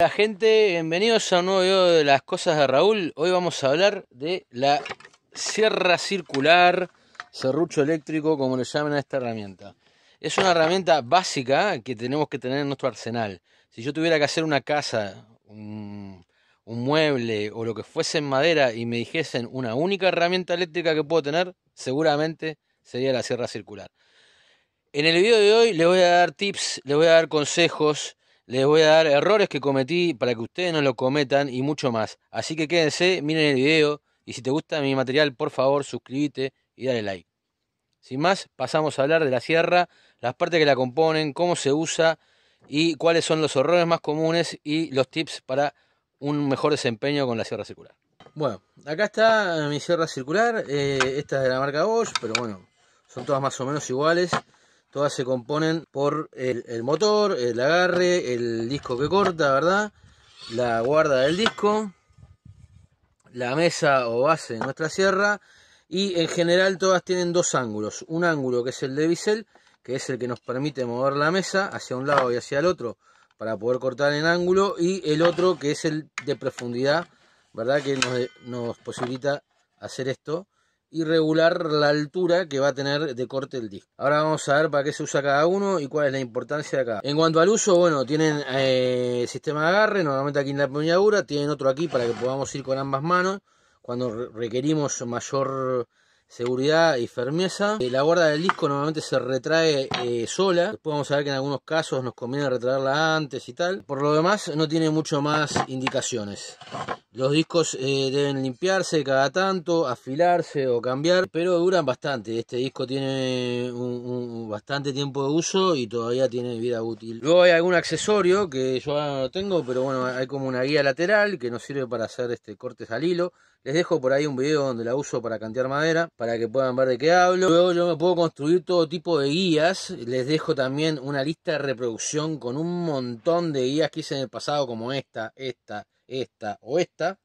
Hola gente, bienvenidos a un nuevo video de las cosas de Raúl. Hoy vamos a hablar de la sierra circular, serrucho eléctrico, como le llaman a esta herramienta. Es una herramienta básica que tenemos que tener en nuestro arsenal. Si yo tuviera que hacer una casa, un, mueble o lo que fuese en madera y me dijesen una única herramienta eléctrica que puedo tener, seguramente sería la sierra circular. En el video de hoy le voy a dar tips, le voy a dar consejos les voy a dar errores que cometí para que ustedes no lo cometan y mucho más. Así que quédense, miren el video y si te gusta mi material, por favor, suscríbete y dale like. Sin más, pasamos a hablar de la sierra, las partes que la componen, cómo se usa y cuáles son los errores más comunes y los tips para un mejor desempeño con la sierra circular. Bueno, acá está mi sierra circular, eh, esta es de la marca Bosch, pero bueno, son todas más o menos iguales. Todas se componen por el, motor, el agarre, el disco que corta, ¿verdad? La guarda del disco, la mesa o base de nuestra sierra y en general todas tienen dos ángulos. Un ángulo que es el de bisel, que es el que nos permite mover la mesa hacia un lado y hacia el otro para poder cortar en ángulo y el otro que es el de profundidad, ¿verdad? Que nos posibilita hacer esto y regular la altura que va a tener de corte el disco. Ahora vamos a ver para qué se usa cada uno y cuál es la importancia de acá En cuanto al uso, bueno, tienen eh, sistema de agarre, normalmente aquí en la empuñadura, tienen otro aquí para que podamos ir con ambas manos cuando requerimos mayor seguridad y firmeza. Eh, la guarda del disco normalmente se retrae eh, sola. podemos vamos ver que en algunos casos nos conviene retraerla antes y tal. Por lo demás no tiene mucho más indicaciones. Los discos eh, deben limpiarse cada tanto, afilarse o cambiar, pero duran bastante. Este disco tiene un, bastante tiempo de uso y todavía tiene vida útil. Luego hay algún accesorio que yo ahora no tengo, pero bueno, hay como una guía lateral que nos sirve para hacer este cortes al hilo. Les dejo por ahí un video donde la uso para cantear madera, para que puedan ver de qué hablo. Luego yo me puedo construir todo tipo de guías. Les dejo también una lista de reproducción con un montón de guías que hice en el pasado, como esta, esta, esta o esta.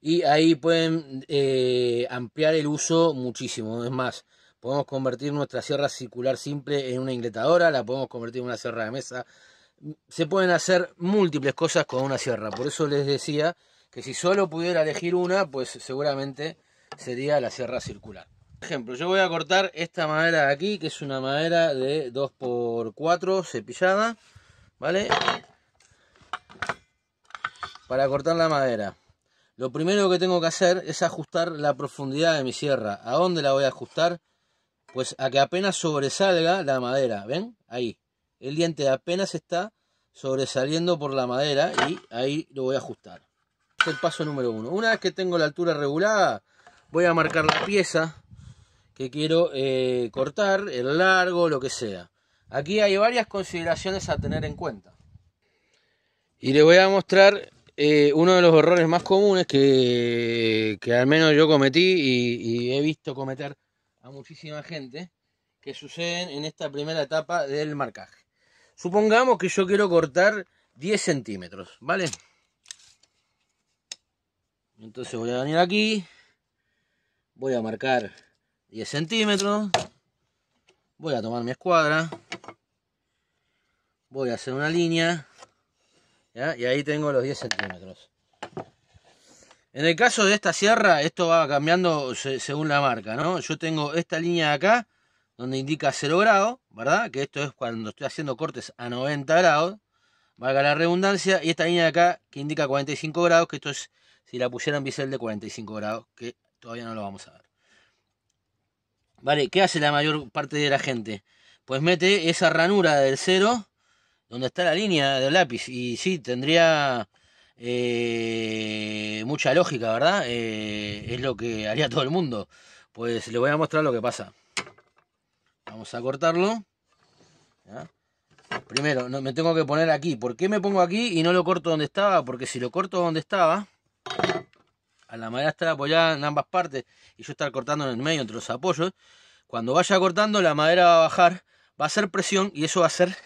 Y ahí pueden eh, ampliar el uso muchísimo. Es más, podemos convertir nuestra sierra circular simple en una ingletadora, la podemos convertir en una sierra de mesa. Se pueden hacer múltiples cosas con una sierra. Por eso les decía que si solo pudiera elegir una, pues seguramente sería la sierra circular. ejemplo, yo voy a cortar esta madera de aquí, que es una madera de 2x4 cepillada, ¿vale? para cortar la madera. Lo primero que tengo que hacer es ajustar la profundidad de mi sierra. ¿A dónde la voy a ajustar? Pues a que apenas sobresalga la madera. ¿Ven? Ahí. El diente apenas está sobresaliendo por la madera y ahí lo voy a ajustar. Es el paso número uno. Una vez que tengo la altura regulada, voy a marcar la pieza que quiero eh, cortar, el largo, lo que sea. Aquí hay varias consideraciones a tener en cuenta. Y le voy a mostrar eh, uno de los errores más comunes que, al menos yo cometí y, y, he visto cometer a muchísima gente que suceden en esta primera etapa del marcaje. Supongamos que yo quiero cortar 10 centímetros, ¿vale? Entonces voy a venir aquí, voy a marcar 10 centímetros, voy a tomar mi escuadra, voy a hacer una línea y ahí tengo los 10 centímetros. En el caso de esta sierra, esto va cambiando según la marca, ¿no? Yo tengo esta línea de acá, donde indica 0 grado, ¿verdad? Que esto es cuando estoy haciendo cortes a 90 grados, valga la redundancia, y esta línea de acá que indica 45 grados, que esto es si la pusieran bisel de 45 grados, que todavía no lo vamos a ver. Vale, ¿qué hace la mayor parte de la gente? Pues mete esa ranura del 0 donde está la línea del lápiz. Y sí, tendría eh, mucha lógica, ¿verdad? Eh, es lo que haría todo el mundo. Pues les voy a mostrar lo que pasa. Vamos a cortarlo. Primero, me tengo que poner aquí. ¿Por qué me pongo aquí y no lo corto donde estaba? Porque si lo corto donde estaba, a la madera está apoyada en ambas partes y yo estar cortando en el medio entre los apoyos, cuando vaya cortando la madera va a bajar, va a hacer presión y eso va a hacer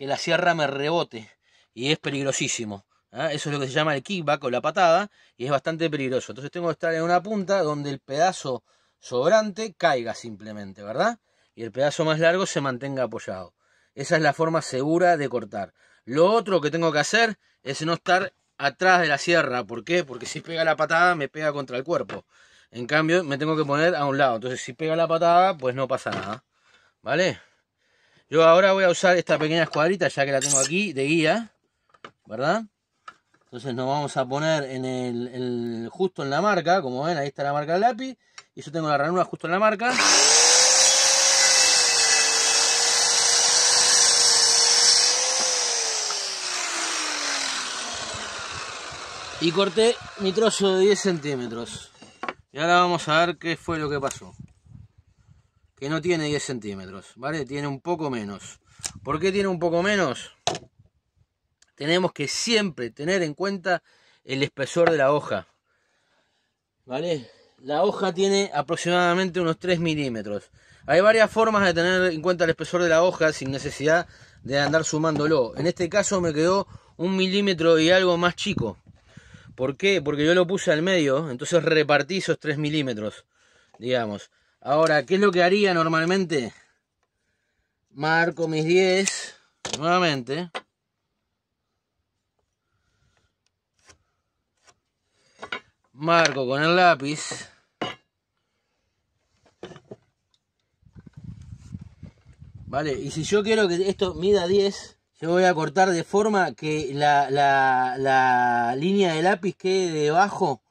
que la sierra me rebote y es peligrosísimo. ¿ah? Eso es lo que se llama el kickback o la patada y es bastante peligroso. Entonces tengo que estar en una punta donde el pedazo sobrante caiga simplemente, ¿verdad? Y el pedazo más largo se mantenga apoyado. Esa es la forma segura de cortar. Lo otro que tengo que hacer es no estar atrás de la sierra. ¿Por qué? Porque si pega la patada me pega contra el cuerpo. En cambio, me tengo que poner a un lado. Entonces, si pega la patada, pues no pasa nada. ¿Vale? Yo ahora voy a usar esta pequeña escuadrita, ya que la tengo aquí, de guía, ¿verdad? Entonces nos vamos a poner en el, justo en la marca, como ven, ahí está la marca del lápiz. Y yo tengo la ranura justo en la marca. Y corté mi trozo de 10 centímetros. Y ahora vamos a ver qué fue lo que pasó que no tiene 10 centímetros, ¿vale? Tiene un poco menos. ¿Por qué tiene un poco menos? Tenemos que siempre tener en cuenta el espesor de la hoja, ¿vale? La hoja tiene aproximadamente unos 3 milímetros. Hay varias formas de tener en cuenta el espesor de la hoja sin necesidad de andar sumándolo. En este caso me quedó un milímetro y algo más chico. ¿Por qué? Porque yo lo puse al medio, entonces repartí esos 3 milímetros, digamos. Ahora, ¿qué es lo que haría normalmente? Marco mis 10 nuevamente. Marco con el lápiz. Vale, y si yo quiero que esto mida 10, yo voy a cortar de forma que la, línea de lápiz quede debajo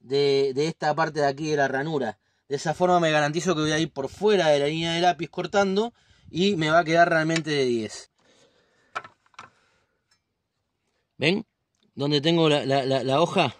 de, de esta parte de aquí de la ranura. De esa forma me garantizo que voy a ir por fuera de la línea de lápiz cortando y me va a quedar realmente de 10. ¿Ven? Donde tengo la hoja,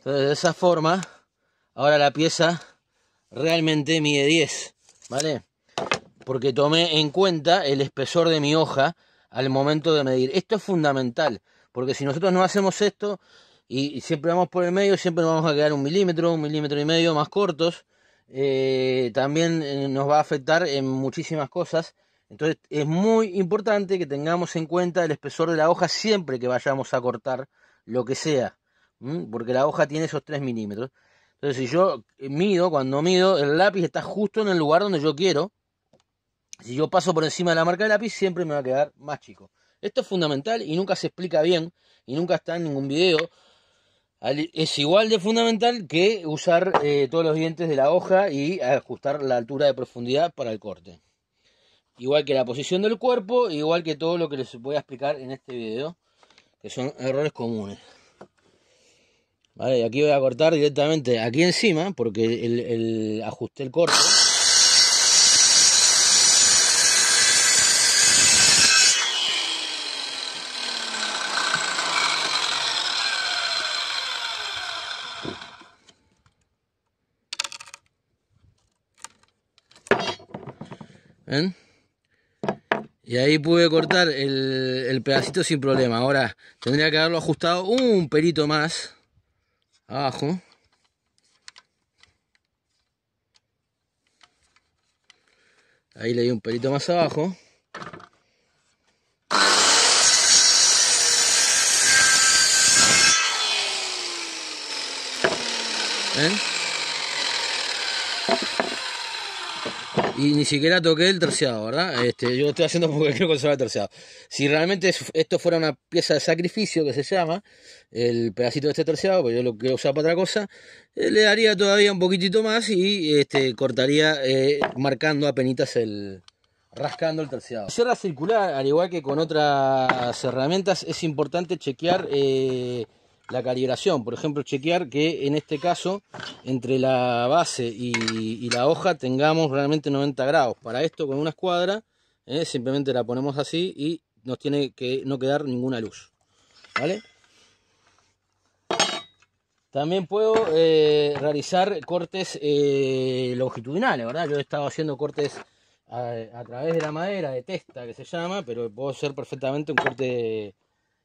Entonces de esa forma, ahora la pieza realmente mide 10, ¿vale? Porque tomé en cuenta el espesor de mi hoja al momento de medir. Esto es fundamental, porque si nosotros no hacemos esto y siempre vamos por el medio, siempre nos vamos a quedar un milímetro, un milímetro y medio más cortos. Eh, también eh, nos va a afectar en muchísimas cosas. Entonces es muy importante que tengamos en cuenta el espesor de la hoja siempre que vayamos a cortar lo que sea porque la hoja tiene esos 3 milímetros. Entonces, si yo eh, mido, cuando mido, el lápiz está justo en el lugar donde yo quiero. Si yo paso por encima de la marca del lápiz, siempre me va a quedar más chico. Esto es fundamental y nunca se explica bien y nunca está en ningún video. Es igual de fundamental que usar eh, todos los dientes de la hoja y ajustar la altura de profundidad para el corte. Igual que la posición del cuerpo, igual que todo lo que les voy a explicar en este video, que son errores comunes. Vale, y aquí voy a cortar directamente aquí encima, porque el, ajusté el corte. ¿Ven? Y ahí pude cortar el, el pedacito sin problema. Ahora tendría que haberlo ajustado un pelito más abajo. Ahí le di un pelito más abajo. ¿Eh? Y ni siquiera toqué el terciado, ¿verdad? Este, yo lo estoy haciendo porque quiero conservar el terciado. Si realmente esto fuera una pieza de sacrificio que se llama, el pedacito de este terciado, pues yo lo quiero usar para otra cosa, eh, le daría todavía un poquitito más y este, cortaría eh, marcando a el, rascando el terciado. sierra circular, al igual que con otras herramientas, es importante chequear eh, la calibración. Por ejemplo, chequear que en este caso entre la base y, la hoja tengamos realmente 90 grados. Para esto con una escuadra eh, simplemente la ponemos así y nos tiene que no quedar ninguna luz. ¿Vale? También puedo eh, realizar cortes eh, longitudinales, ¿verdad? Yo he estado haciendo cortes a, a, través de la madera, de testa que se llama, pero puedo hacer perfectamente un corte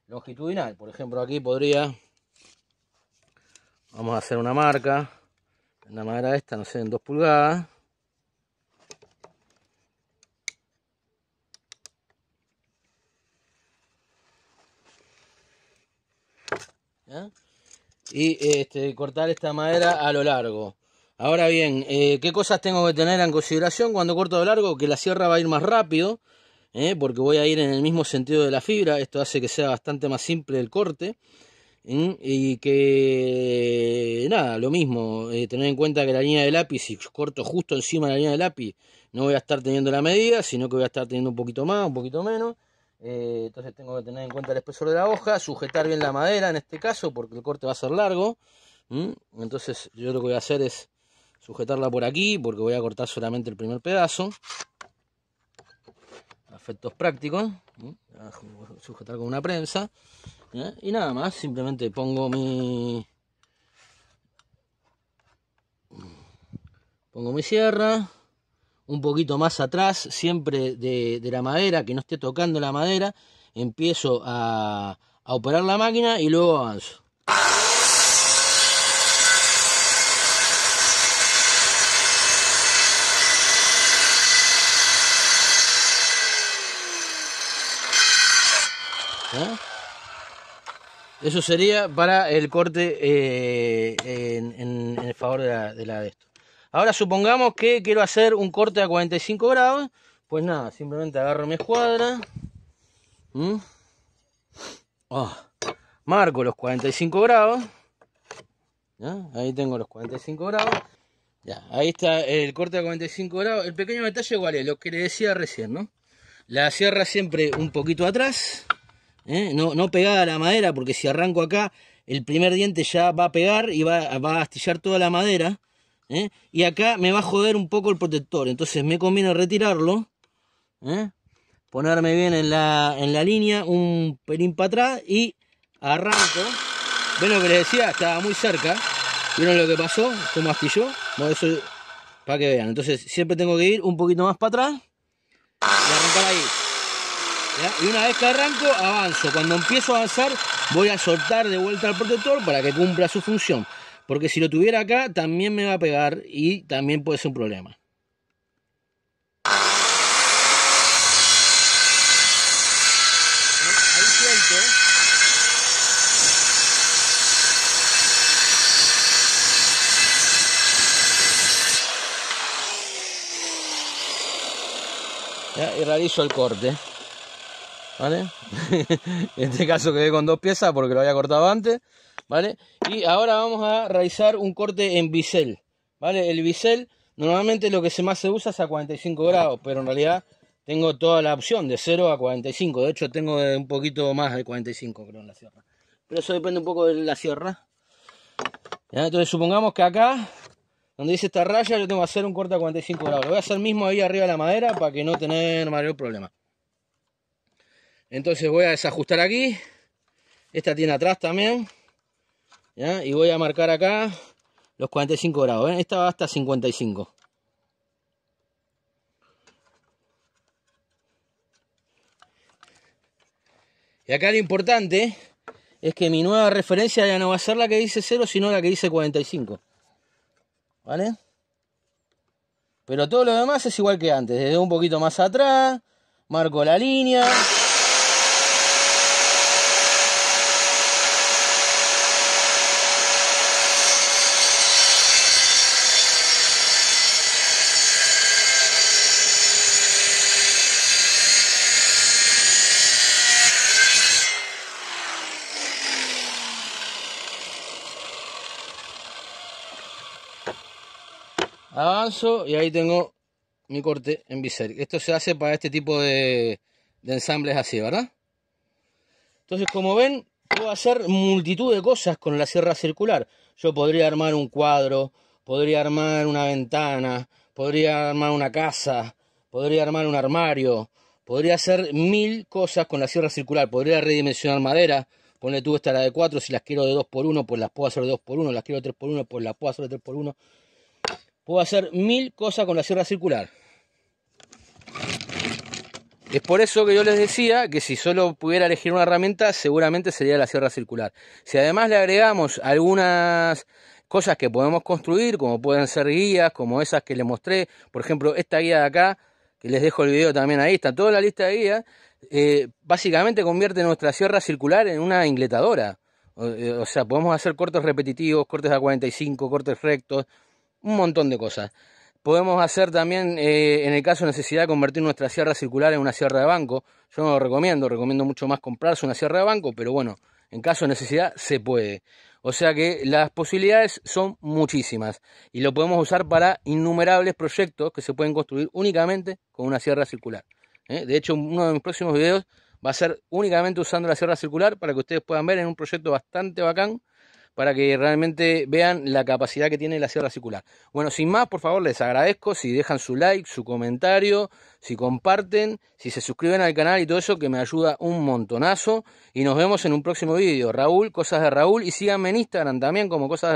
longitudinal. Por ejemplo, aquí podría Vamos a hacer una marca en la madera esta, no sé, en 2 pulgadas. Y este, cortar esta madera a lo largo. Ahora bien, eh, ¿qué cosas tengo que tener en consideración cuando corto a lo largo? Que la sierra va a ir más rápido, eh, porque voy a ir en el mismo sentido de la fibra. Esto hace que sea bastante más simple el corte. ¿Mm? Y que nada, lo mismo, eh, tener en cuenta que la línea de lápiz, si corto justo encima de la línea de lápiz, no voy a estar teniendo la medida, sino que voy a estar teniendo un poquito más, un poquito menos. Eh, entonces tengo que tener en cuenta el espesor de la hoja, sujetar bien la madera en este caso, porque el corte va a ser largo. ¿Mm? Entonces yo lo que voy a hacer es sujetarla por aquí, porque voy a cortar solamente el primer pedazo. Efectos prácticos, ¿Mm? sujetar con una prensa. ¿Eh? Y nada más, simplemente pongo mi... Pongo mi sierra, un poquito más atrás, siempre de, la madera, que no esté tocando la madera, empiezo a, operar la máquina y luego avanzo. ¿Eh? Eso sería para el corte eh, en, favor de la, de esto. Ahora supongamos que quiero hacer un corte a 45 grados. Pues nada, simplemente agarro mi escuadra. ¿Mm? Ah, marco los 45 grados. Ahí tengo los 45 grados. Ya, ahí está el corte a 45 grados. El pequeño detalle igual es lo que le decía recién, ¿no? La sierra siempre un poquito atrás. ¿eh? no, pegada a la madera, porque si arranco acá, el primer diente ya va a pegar y va, a astillar toda la madera. ¿eh? Y acá me va a joder un poco el protector, entonces me conviene retirarlo. ¿eh? Ponerme bien en la, línea, un pelín para atrás y arranco. ¿Ven lo que les decía? Estaba muy cerca. ¿Vieron lo que pasó? ¿Cómo astilló? para que vean. Entonces siempre tengo que ir un poquito más para atrás y arrancar ahí. Y una vez que arranco, avanzo. Cuando empiezo a avanzar, voy a soltar de vuelta al protector para que cumpla su función. Porque si lo tuviera acá, también me va a pegar y también puede ser un problema. siento y realizo el corte. en este caso quedé con dos piezas porque lo había cortado antes, ¿vale? Y ahora vamos a realizar un corte en bisel, ¿vale? El bisel normalmente lo que se más se usa es a 45 grados, pero en realidad tengo toda la opción de 0 a 45, de hecho tengo un poquito más de 45 creo en la sierra. Pero eso depende un poco de la sierra. Entonces supongamos que acá, donde dice esta raya, yo tengo que hacer un corte a 45 grados. Lo voy a hacer mismo ahí arriba de la madera para que no tener mayor problema. Entonces voy a desajustar aquí. Esta tiene atrás también. Y voy a marcar acá los 45 grados. ¿eh? Esta va hasta 55. Y acá lo importante es que mi nueva referencia ya no va a ser la que dice 0, sino la que dice 45. ¿Vale? Pero todo lo demás es igual que antes. Desde un poquito más atrás, marco la línea. Avanzo y ahí tengo mi corte en bisel Esto se hace para este tipo de, ensambles así, ¿verdad? Entonces, como ven, puedo hacer multitud de cosas con la sierra circular. Yo podría armar un cuadro, podría armar una ventana, podría armar una casa, podría armar un armario, podría hacer mil cosas con la sierra circular, podría redimensionar madera, ponle tú esta la de 4, si las quiero de 2 por 1 pues las puedo hacer de 2 por 1 las quiero de 3 por 1 pues las puedo hacer de 3 por 1 Puedo hacer mil cosas con la sierra circular. Es por eso que yo les decía que si solo pudiera elegir una herramienta, seguramente sería la sierra circular. Si además le agregamos algunas cosas que podemos construir, como pueden ser guías, como esas que les mostré, por ejemplo, esta guía de acá, que les dejo el video también ahí, está toda la lista de guías, eh, básicamente convierte nuestra sierra circular en una ingletadora. o eh, sea, podemos hacer cortes repetitivos, cortes a 45, cortes rectos, un montón de cosas. Podemos hacer también, eh, en el caso de necesidad, convertir nuestra sierra circular en una sierra de banco. Yo no lo recomiendo, recomiendo mucho más comprarse una sierra de banco, pero bueno, en caso de necesidad se puede. O sea que las posibilidades son muchísimas y lo podemos usar para innumerables proyectos que se pueden construir únicamente con una sierra circular. ¿eh? De hecho, uno de mis próximos videos va a ser únicamente usando la sierra circular para que ustedes puedan ver en un proyecto bastante bacán para que realmente vean la capacidad que tiene la sierra circular. Bueno, sin más, por favor, les agradezco si dejan su like, su comentario, si comparten, si se suscriben al canal y todo eso que me ayuda un montonazo. Y nos vemos en un próximo vídeo. Raúl, Cosas de Raúl. Y síganme en Instagram también como Cosas de Raúl.